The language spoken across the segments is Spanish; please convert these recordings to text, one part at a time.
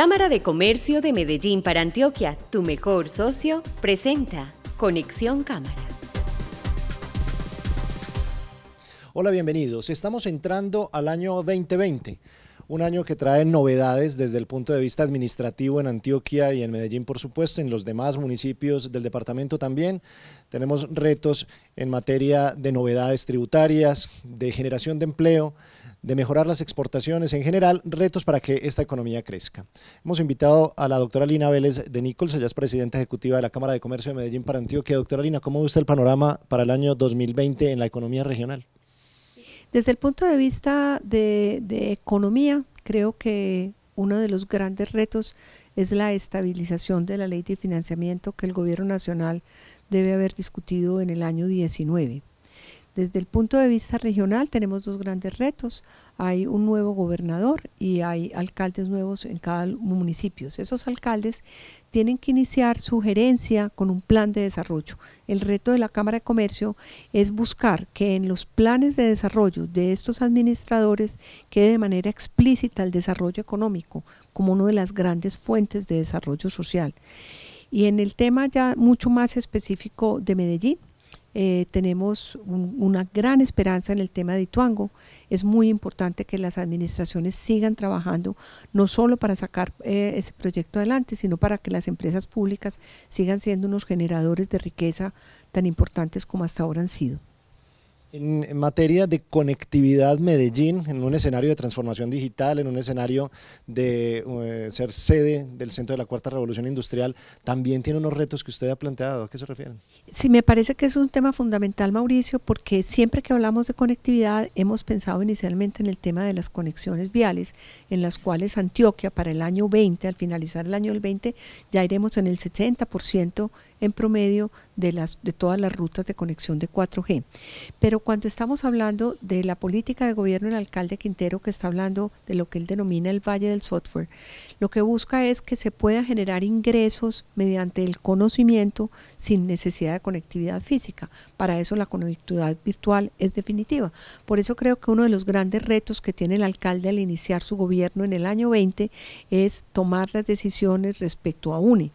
Cámara de Comercio de Medellín para Antioquia, tu mejor socio, presenta Conexión Cámara. Hola, bienvenidos. Estamos entrando al año 2020 un año que trae novedades desde el punto de vista administrativo en Antioquia y en Medellín, por supuesto, en los demás municipios del departamento también. Tenemos retos en materia de novedades tributarias, de generación de empleo, de mejorar las exportaciones, en general, retos para que esta economía crezca. Hemos invitado a la doctora Lina Vélez de Nichols, ella es presidenta ejecutiva de la Cámara de Comercio de Medellín para Antioquia. Doctora Lina, ¿cómo ve usted el panorama para el año 2020 en la economía regional? Desde el punto de vista de, economía, creo que uno de los grandes retos es la estabilización de la ley de financiamiento que el Gobierno Nacional debe haber discutido en el año 19. Desde el punto de vista regional tenemos dos grandes retos. Hay un nuevo gobernador y hay alcaldes nuevos en cada municipio. Esos alcaldes tienen que iniciar su gerencia con un plan de desarrollo. El reto de la Cámara de Comercio es buscar que en los planes de desarrollo de estos administradores quede de manera explícita el desarrollo económico como una de las grandes fuentes de desarrollo social. Y en el tema ya mucho más específico de Medellín, eh, tenemos una gran esperanza en el tema de Ituango. Es muy importante que las administraciones sigan trabajando, no solo para sacar eh, ese proyecto adelante, sino para que las empresas públicas sigan siendo unos generadores de riqueza tan importantes como hasta ahora han sido. En, materia de conectividad Medellín, en un escenario de transformación digital, en un escenario de eh, ser sede del centro de la Cuarta Revolución Industrial, también tiene unos retos que usted ha planteado. ¿A qué se refieren? Sí, me parece que es un tema fundamental, Mauricio, porque siempre que hablamos de conectividad hemos pensado inicialmente en el tema de las conexiones viales, en las cuales Antioquia para el año 20, al finalizar el año 20, ya iremos en el 70% en promedio de, las, de todas las rutas de conexión de 4G. Pero cuando estamos hablando de la política de gobierno del alcalde Quintero, que está hablando de lo que él denomina el Valle del Software, lo que busca es que se pueda generar ingresos mediante el conocimiento sin necesidad de conectividad física. Para eso la conectividad virtual es definitiva. Por eso creo que uno de los grandes retos que tiene el alcalde al iniciar su gobierno en el año 20 es tomar las decisiones respecto a UNE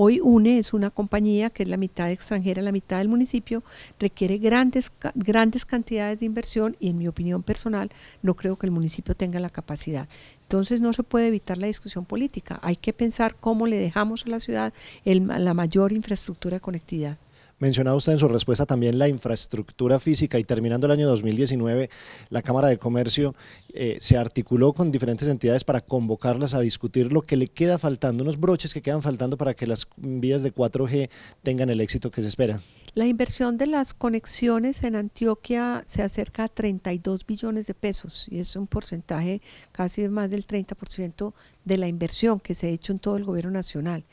Hoy UNE es una compañía que es la mitad extranjera, la mitad del municipio, requiere grandes, grandes cantidades de inversión y en mi opinión personal no creo que el municipio tenga la capacidad. Entonces no se puede evitar la discusión política, hay que pensar cómo le dejamos a la ciudad la mayor infraestructura de conectividad. Mencionaba usted en su respuesta también la infraestructura física y terminando el año 2019, la Cámara de Comercio eh, se articuló con diferentes entidades para convocarlas a discutir lo que le queda faltando, unos broches que quedan faltando para que las vías de 4G tengan el éxito que se espera. La inversión de las conexiones en Antioquia se acerca a 32 billones de pesos y es un porcentaje casi más del 30% de la inversión que se ha hecho en todo el gobierno nacional.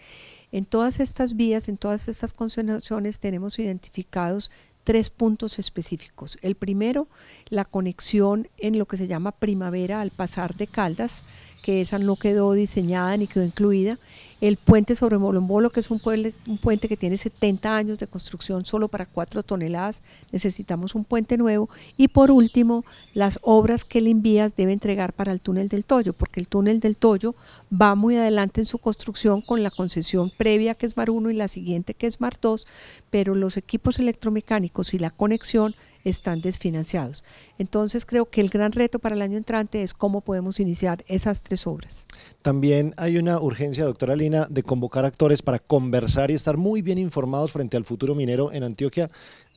En todas estas vías, en todas estas concentraciones tenemos identificados tres puntos específicos. El primero, la conexión en lo que se llama primavera al pasar de Caldas, que esa no quedó diseñada ni quedó incluida el puente sobre Molombolo, que es un, puente, que tiene 70 años de construcción solo para 4 toneladas, necesitamos un puente nuevo. Y por último, las obras que le envías debe entregar para el túnel del Toyo, porque el túnel del Toyo va muy adelante en su construcción con la concesión previa que es MAR 1 y la siguiente que es MAR 2, pero los equipos electromecánicos y la conexión están desfinanciados. Entonces creo que el gran reto para el año entrante es cómo podemos iniciar esas tres obras. También hay una urgencia, doctora de convocar actores para conversar y estar muy bien informados frente al futuro minero en Antioquia,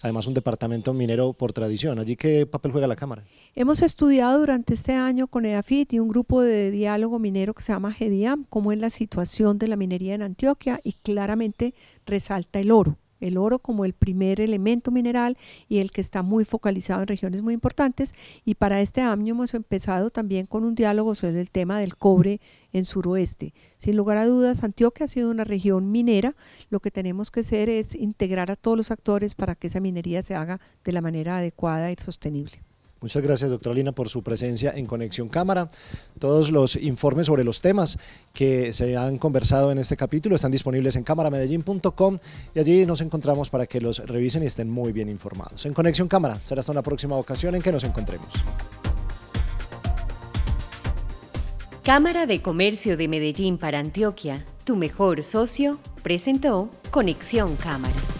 además un departamento minero por tradición. ¿Allí qué papel juega la Cámara? Hemos estudiado durante este año con EDAFIT y un grupo de diálogo minero que se llama GEDIAM, cómo es la situación de la minería en Antioquia y claramente resalta el oro el oro como el primer elemento mineral y el que está muy focalizado en regiones muy importantes. Y para este año hemos empezado también con un diálogo sobre el tema del cobre en suroeste. Sin lugar a dudas, Antioquia ha sido una región minera. Lo que tenemos que hacer es integrar a todos los actores para que esa minería se haga de la manera adecuada y sostenible. Muchas gracias, doctora Lina, por su presencia en Conexión Cámara. Todos los informes sobre los temas que se han conversado en este capítulo están disponibles en cámaramedellín.com y allí nos encontramos para que los revisen y estén muy bien informados. En Conexión Cámara, será hasta una próxima ocasión en que nos encontremos. Cámara de Comercio de Medellín para Antioquia, tu mejor socio, presentó Conexión Cámara.